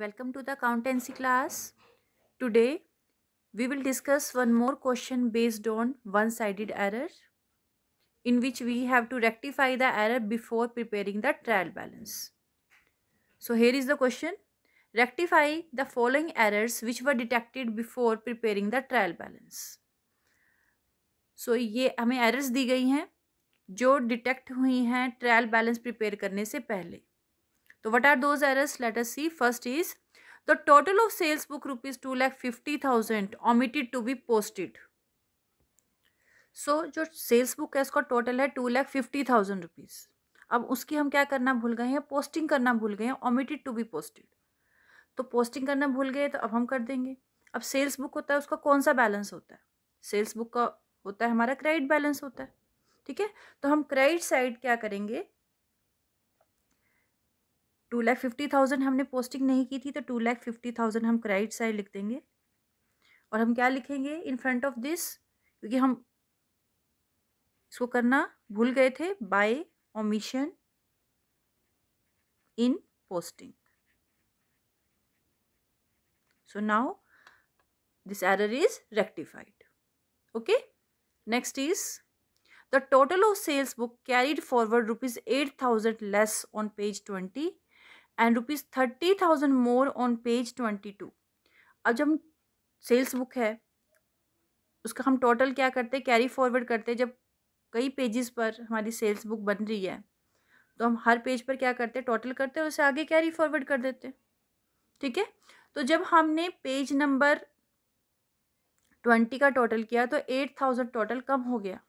welcome to the accountancy class today we will discuss one more question based on one sided error in which we have to rectify the error before preparing the trial balance so here is the question rectify the following errors which were detected before preparing the trial balance so ये हमें errors दी गई हैं जो detect हुई हैं trial balance prepare करने से पहले तो what are those errors let's see first is the total of sales book rupees two lakh fifty thousand omitted to be posted so जो सेल्स बुक है इसका टोटल है two lakh fifty thousand rupees अब उसकी हम क्या करना भूल गए हैं पोस्टिंग करना भूल गए हैं ऑमिटेड टू बी पोस्टेड तो पोस्टिंग करना भूल गए तो अब हम कर देंगे अब सेल्स बुक होता है उसका कौन सा बैलेंस होता है सेल्स बुक का होता है हमारा क्रेडिट बैलेंस होता है ठीक है तो हम क्रेडिट साइड क्या करेंगे टू लैख फिफ्टी थाउजेंड हमने पोस्टिंग नहीं की थी तो टू लैख फिफ्टी थाउजेंड हम क्राइट साइड लिख देंगे और हम क्या लिखेंगे इन फ्रंट ऑफ दिस क्योंकि हम इसको करना भूल गए थे by omission in posting so now this error is rectified okay next is the total of sales book carried forward rupees eight thousand less on page twenty and rupees thirty thousand more on page twenty two अब जब हम sales book है उसका हम total क्या करते हैं carry forward करते हैं जब कई पेजेस पर हमारी सेल्स बुक बन रही है तो हम हर पेज पर क्या करते हैं टोटल करते हैं और उसे आगे कैरी फॉरवर्ड कर देते ठीक है तो जब हमने पेज नंबर ट्वेंटी का टोटल किया तो एट थाउजेंड टोटल कम हो गया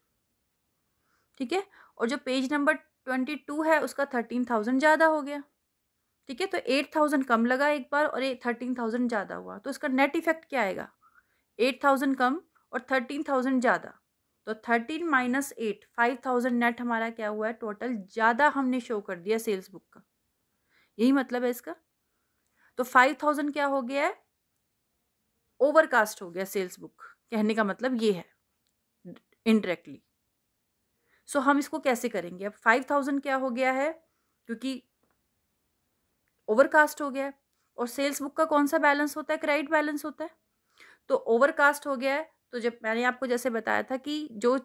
ठीक है और जो पेज नंबर ट्वेंटी टू है उसका थर्टीन थाउजेंड ज़्यादा हो गया ठीक है तो एट थाउजेंड कम लगा एक बार और ये थर्टीन थाउजेंड ज़्यादा हुआ तो इसका नेट इफेक्ट क्या आएगा एट थाउजेंड कम और थर्टीन थाउजेंड ज़्यादा तो thirteen minus eight five thousand net हमारा क्या हुआ है टोटल ज़्यादा हमने शो कर दिया सेल्स बुक का यही मतलब है इसका तो फाइव थाउजेंड क्या हो गया है ओवरकास्ट हो गया सेल्स बुक कहने का मतलब ये है इनडायरेक्टली सो so, हम इसको कैसे करेंगे अब फाइव थाउजेंड क्या हो गया है क्योंकि ओवरकास्ट हो गया है और सेल्स बुक का कौन सा बैलेंस होता है क्रेडिट बैलेंस होता है तो ओवरकास्ट हो गया है तो जब मैंने आपको जैसे बताया था कि जो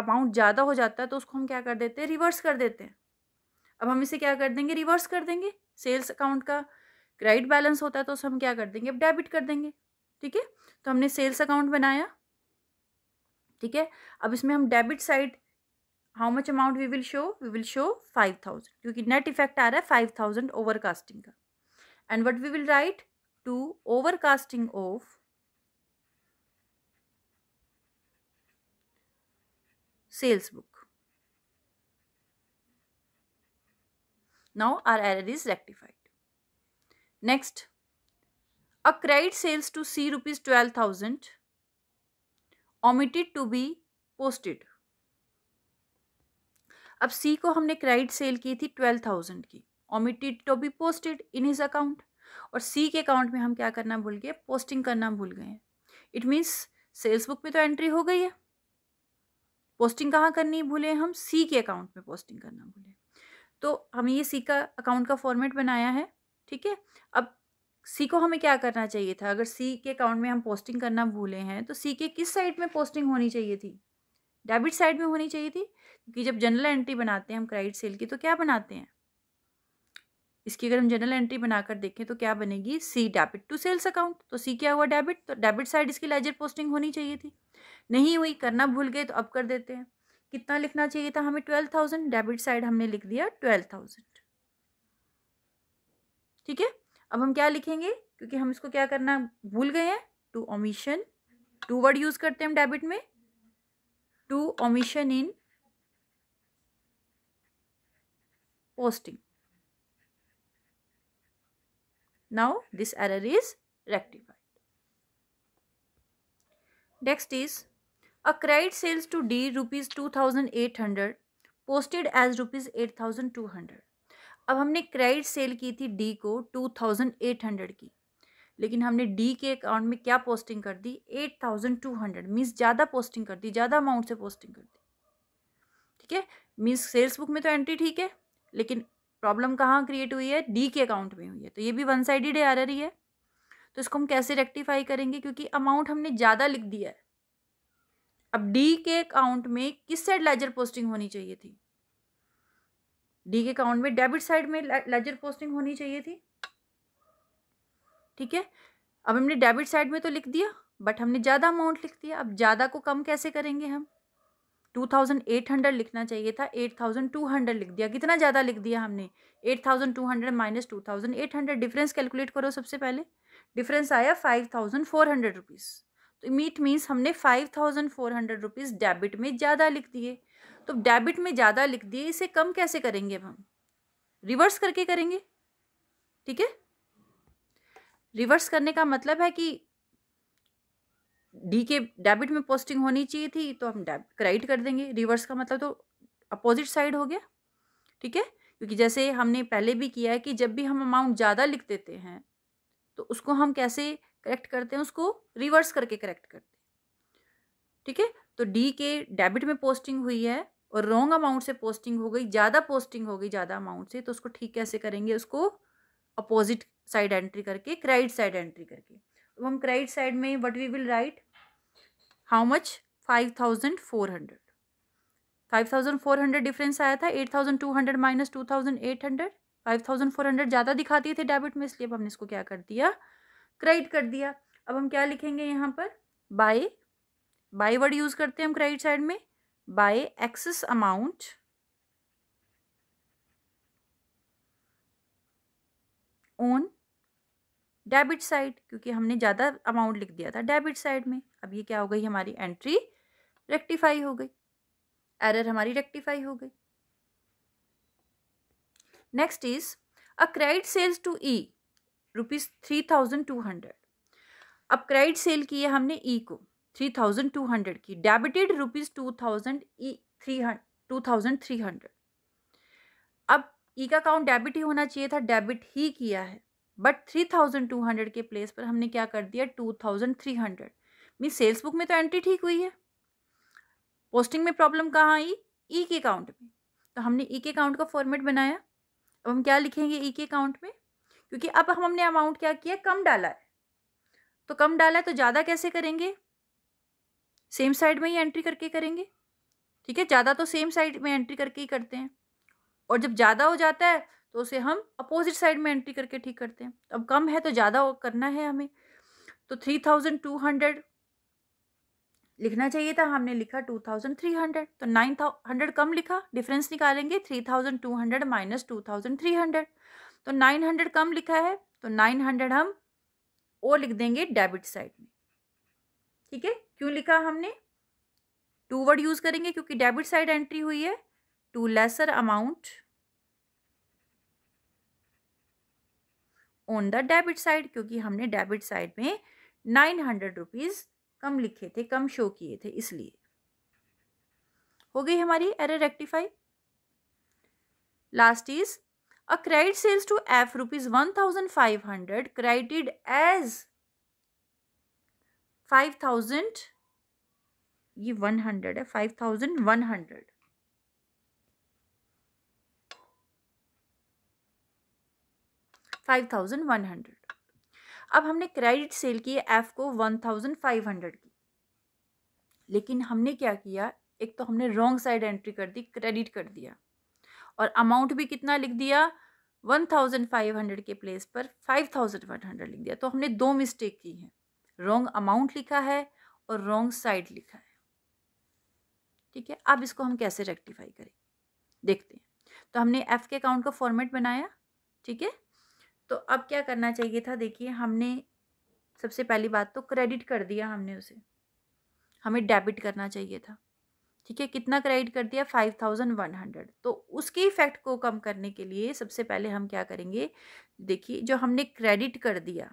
अमाउंट ज़्यादा हो जाता है तो उसको हम क्या कर देते हैं रिवर्स कर देते हैं अब हम इसे क्या कर देंगे रिवर्स कर देंगे सेल्स अकाउंट का क्रेडिट बैलेंस होता है तो उसे हम क्या कर देंगे अब डेबिट कर देंगे ठीक है तो हमने सेल्स अकाउंट बनाया ठीक है अब इसमें हम debit side how much amount we will show we will show five thousand क्योंकि नेट इफेक्ट आ रहा है फाइव थाउजेंड ओवर कास्टिंग का and what we will write to over casting of sales book. Now our error is rectified. Next, a credit sales to C rupees 12,000 omitted to be posted. अब सी को हमने cried sale की थी twelve thousand की omitted to be posted in his account और C के account में हम क्या करना भूल गए पोस्टिंग करना भूल गए इट मीन्स सेल्स बुक में तो एंट्री हो गई है पोस्टिंग कहाँ करनी भूले हम सी के अकाउंट में पोस्टिंग करना भूले तो हमें ये सी का अकाउंट का फॉर्मेट बनाया है ठीक है अब सी को हमें क्या करना चाहिए था अगर सी के अकाउंट में हम पोस्टिंग करना भूले हैं तो सी के किस साइड में पोस्टिंग होनी चाहिए थी डेबिट साइड में होनी चाहिए थी क्योंकि जब जनरल एंट्री बनाते हैं हम क्रेडिट सेल की तो क्या बनाते हैं इसकी अगर हम जनरल एंट्री बनाकर देखें तो क्या बनेगी C debit to sales account तो सी क्या हुआ डेबिट तो डेबिट साइड इसकी लेजर पोस्टिंग होनी चाहिए थी नहीं हुई करना भूल गए तो अब कर देते हैं कितना लिखना चाहिए था हमें ट्वेल्व थाउजेंड डेबिट साइड हमने लिख दिया ट्वेल्व थाउजेंड ठीक है अब हम क्या लिखेंगे क्योंकि हम इसको क्या करना भूल गए हैं to omission to word use करते हैं हम डेबिट में to omission in posting now this error is rectified next is a credit sales to D rupees two thousand eight hundred posted as rupees eight thousand two hundred अब हमने credit sale की थी D को to thousand eight hundred की लेकिन हमने D के account में क्या पोस्टिंग कर दी eight thousand two hundred means ज़्यादा पोस्टिंग कर दी ज़्यादा अमाउंट से पोस्टिंग कर दी ठीक है मीन्स सेल्स बुक में तो एंट्री ठीक है लेकिन प्रॉब्लम कहाँ क्रिएट हुई है डी के अकाउंट में हुई है तो ये भी वन साइडेड आ रही है तो इसको हम कैसे रेक्टिफाई करेंगे क्योंकि अमाउंट हमने ज़्यादा लिख दिया है अब डी के अकाउंट में किस साइड लेजर पोस्टिंग होनी चाहिए थी डी के अकाउंट में डेबिट साइड में लेजर पोस्टिंग होनी चाहिए थी ठीक है अब हमने डेबिट साइड में तो लिख दिया बट हमने ज़्यादा अमाउंट लिख दिया अब ज़्यादा को कम कैसे करेंगे हम टू थाउजेंड एट हंड्रेड लिखना चाहिए था एट थाउजेंड टू हंड्रेड लिख दिया कितना ज़्यादा लिख दिया हमने eight thousand two hundred minus two thousand eight hundred difference calculate करो सबसे पहले डिफरेंस आया five thousand four hundred rupees तो मीट मीन्स हमने five thousand four hundred rupees debit में ज़्यादा लिख दिए तो डेबिट में ज़्यादा लिख दिए इसे कम कैसे करेंगे अब हम रिवर्स करके करेंगे ठीक है रिवर्स करने का मतलब है कि डी के डेबिट में पोस्टिंग होनी चाहिए थी तो हम क्रेडिट कर देंगे रिवर्स का मतलब तो अपोजिट साइड हो गया ठीक है क्योंकि जैसे हमने पहले भी किया है कि जब भी हम अमाउंट ज़्यादा लिख देते हैं तो उसको हम कैसे करेक्ट करते हैं उसको रिवर्स करके करेक्ट करते हैं ठीक है तो डी के डेबिट में पोस्टिंग हुई है और रॉन्ग अमाउंट से पोस्टिंग हो गई ज़्यादा पोस्टिंग हो गई ज़्यादा अमाउंट से तो उसको ठीक कैसे करेंगे उसको अपोजिट साइड एंट्री करके क्राइट साइड एंट्री करके तो हम क्राइट साइड में what we will write how much five thousand four hundred five thousand four hundred difference आया था eight thousand two hundred minus two thousand eight hundred five thousand four hundred ज़्यादा दिखाती थे debit में इसलिए अब हमने इसको क्या कर दिया क्राइट कर दिया अब हम क्या लिखेंगे यहाँ पर बाय बाय वर्ड यूज़ करते हैं हम क्राइट साइड में by excess amount on debit side क्योंकि हमने ज़्यादा अमाउंट लिख दिया था डेबिट साइड में अब ये क्या हो गई हमारी एंट्री रेक्टिफाई हो गई एरर हमारी रेक्टिफाई हो गई next is a credit sales to E rupees three thousand two hundred अब क्रेडिट सेल की है हमने ई को थ्री थाउजेंड टू हंड्रेड की debited rupees two thousand E three two thousand three hundred अब ई का अकाउंट डेबिट ही होना चाहिए था डेबिट ही किया है but three thousand two hundred के प्लेस पर हमने क्या कर दिया two thousand three hundred mean sales book में तो एंट्री ठीक हुई है पोस्टिंग में प्रॉब्लम कहाँ आई ई के अकाउंट में तो हमने ई के अकाउंट का फॉर्मेट बनाया अब हम क्या लिखेंगे ई के अकाउंट में क्योंकि अब हमने अमाउंट क्या किया कम डाला है तो कम डाला है तो ज़्यादा कैसे करेंगे सेम साइड में ही एंट्री करके करेंगे ठीक है ज़्यादा तो सेम साइड में एंट्री करके ही करते हैं और जब ज़्यादा हो जाता है तो उसे हम अपोजिट साइड में एंट्री करके ठीक करते हैं अब कम है तो ज़्यादा करना है हमें तो थ्री थाउजेंड टू हंड्रेड लिखना चाहिए था हमने लिखा टू थाउजेंड थ्री हंड्रेड तो नाइन हंड्रेड कम लिखा डिफरेंस निकालेंगे three thousand two hundred minus two thousand three hundred तो नाइन हंड्रेड कम लिखा है तो नाइन हंड्रेड हम ओ लिख देंगे डेबिट साइड में ठीक है क्यों लिखा हमने टू वर्ड यूज़ करेंगे क्योंकि डेबिट साइड एंट्री हुई है to lesser amount on the debit side क्योंकि हमने डेबिट साइड में नाइन हंड्रेड रुपीज़ कम लिखे थे कम शो किए थे इसलिए हो गई हमारी error rectify last is a credit sales to F rupees one thousand five hundred credited as five thousand ये वन हंड्रेड है five thousand one hundred five thousand one hundred अब हमने क्रेडिट सेल की एफ़ को one thousand five hundred की लेकिन हमने क्या किया एक तो हमने रॉन्ग साइड एंट्री कर दी क्रेडिट कर दिया और अमाउंट भी कितना लिख दिया वन थाउजेंड फाइव हंड्रेड के प्लेस पर फाइव थाउजेंड वन हंड्रेड लिख दिया तो हमने दो मिस्टेक की है रॉन्ग अमाउंट लिखा है और रॉन्ग साइड लिखा है ठीक है अब इसको हम कैसे रेक्टिफाई करें देखते हैं तो हमने एफ़ के अकाउंट का फॉर्मेट बनाया ठीक है तो अब क्या करना चाहिए था देखिए हमने सबसे पहली बात तो क्रेडिट कर दिया हमने उसे हमें डेबिट करना चाहिए था ठीक है कितना क्रेडिट कर दिया फाइव थाउजेंड वन हंड्रेड तो उसके इफेक्ट को कम करने के लिए सबसे पहले हम क्या करेंगे देखिए जो हमने क्रेडिट कर दिया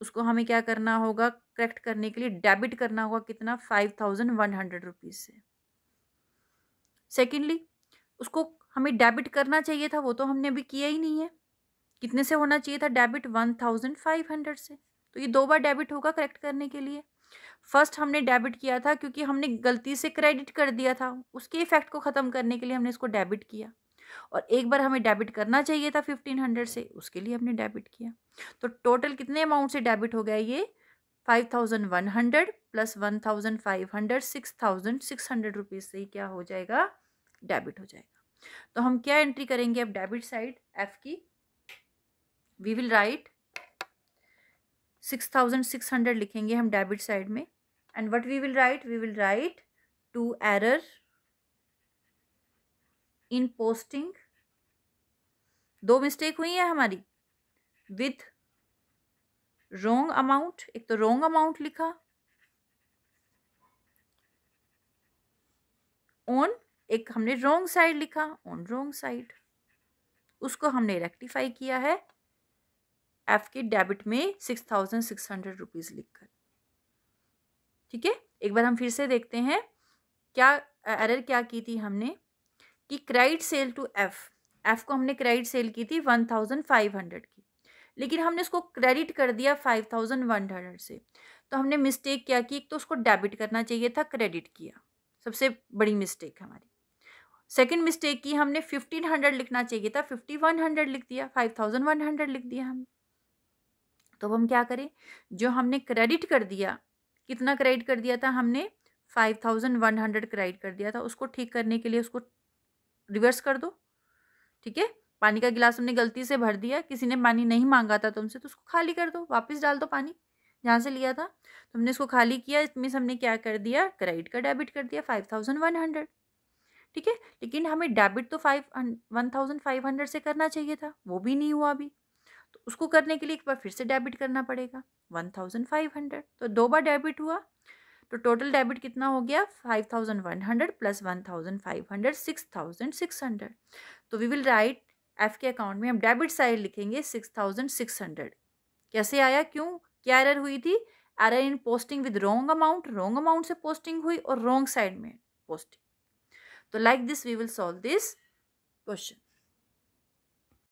उसको हमें क्या करना होगा करेक्ट करने के लिए डेबिट करना होगा कितना five thousand one hundred rupees से सेकेंडली उसको हमें डेबिट करना चाहिए था वो तो हमने अभी किया ही नहीं है कितने से होना चाहिए था debit one thousand five hundred से तो ये दो बार डेबिट होगा करेक्ट करने के लिए फर्स्ट हमने डेबिट किया था क्योंकि हमने गलती से क्रेडिट कर दिया था उसके इफेक्ट को ख़त्म करने के लिए हमने इसको डेबिट किया और एक बार हमें डेबिट करना चाहिए था फिफ्टीन हंड्रेड से उसके लिए हमने डेबिट किया तो टोटल कितने अमाउंट से डेबिट हो गया ये five thousand one hundred plus one thousand five hundred six thousand six hundred rupees से ही क्या हो जाएगा डेबिट हो जाएगा तो हम क्या एंट्री करेंगे अब डेबिट साइड एफ़ की we will write six thousand six hundred लिखेंगे हम डेबिट साइड में and what we will write we will write two error in posting दो मिस्टेक हुई है हमारी विथ रोंग अमाउंट एक तो रोंग अमाउंट लिखा ऑन एक हमने रोंग साइड लिखा ऑन रोंग साइड उसको हमने रेक्टिफाई किया है एफ की डेबिट में six thousand six hundred rupees लिख कर ठीक है एक बार हम फिर से देखते हैं क्या एरर क्या की थी हमने कि credit sale to F F को हमने क्रेडिट सेल की थी वन थाउजेंड फाइव हंड्रेड की लेकिन हमने उसको क्रेडिट कर दिया फाइव थाउजेंड वन हंड्रेड से तो हमने मिस्टेक क्या की एक तो उसको डेबिट करना चाहिए था क्रेडिट किया सबसे बड़ी मिस्टेक हमारी सेकंड मिस्टेक की हमने फिफ्टीन हंड्रेड लिखना चाहिए था फिफ्टी वन हंड्रेड लिख दिया फाइव थाउजेंड वन हंड्रेड लिख दिया हमने तो अब हम क्या करें जो हमने क्रेडिट कर दिया कितना क्रेडिट कर दिया था हमने five thousand one hundred credit कर दिया था उसको ठीक करने के लिए उसको रिवर्स कर दो ठीक है पानी का गिलास हमने गलती से भर दिया किसी ने पानी नहीं मांगा था तुमसे तो उसको खाली कर दो वापस डाल दो पानी जहाँ से लिया था तो हमने इसको खाली किया इसमें हमने क्या कर दिया क्रेडिट का डेबिट कर दिया फाइव थाउजेंड वन हंड्रेड ठीक है लेकिन हमें डेबिट तो five one thousand five hundred से करना चाहिए था वो भी नहीं हुआ अभी तो उसको करने के लिए एक बार फिर से डेबिट करना पड़ेगा वन थाउजेंड फाइव हंड्रेड तो दो बार डेबिट हुआ तो टोटल डेबिट कितना हो गया five thousand one hundred plus one thousand five hundred six thousand six hundred तो वी विल राइट एफ के अकाउंट में हम डेबिट साइड लिखेंगे सिक्स थाउजेंड सिक्स हंड्रेड कैसे आया क्यों क्या एरर हुई थी error in posting with wrong amount wrong amount से पोस्टिंग हुई और रोंग साइड में पोस्टिंग तो like this we will solve this question